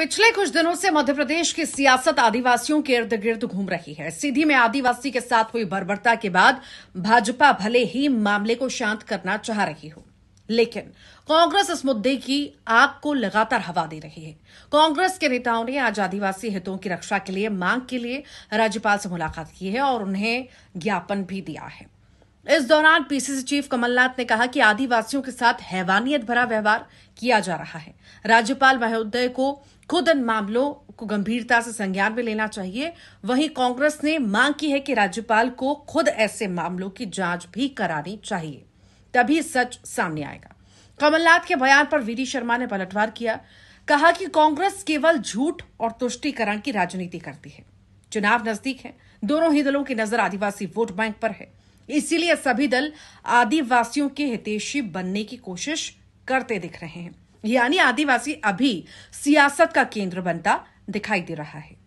पिछले कुछ दिनों से मध्य प्रदेश की सियासत आदिवासियों के इर्द गिर्द घूम रही है सीधी में आदिवासी के साथ हुई बर्बरता के बाद भाजपा भले ही मामले को शांत करना चाह रही हो लेकिन कांग्रेस इस मुद्दे की आग को लगातार हवा दे रही है कांग्रेस के नेताओं ने आज आदिवासी हितों की रक्षा के लिए मांग के लिए राज्यपाल से मुलाकात की है और उन्हें ज्ञापन भी दिया है इस दौरान पीसीसी चीफ कमलनाथ ने कहा कि आदिवासियों के साथ हैवानियत भरा व्यवहार किया जा रहा है राज्यपाल महोदय को खुद इन मामलों को गंभीरता से संज्ञान में लेना चाहिए वहीं कांग्रेस ने मांग की है कि राज्यपाल को खुद ऐसे मामलों की जांच भी करानी चाहिए तभी सच सामने आएगा कमलनाथ के बयान पर वीडी शर्मा ने पलटवार किया कहा कि कांग्रेस केवल झूठ और तुष्टिकरण की राजनीति करती है चुनाव नजदीक है दोनों ही दलों की नजर आदिवासी वोट बैंक पर है इसीलिए सभी दल आदिवासियों के हितेशी बनने की कोशिश करते दिख रहे हैं यानी आदिवासी अभी सियासत का केंद्र बनता दिखाई दे रहा है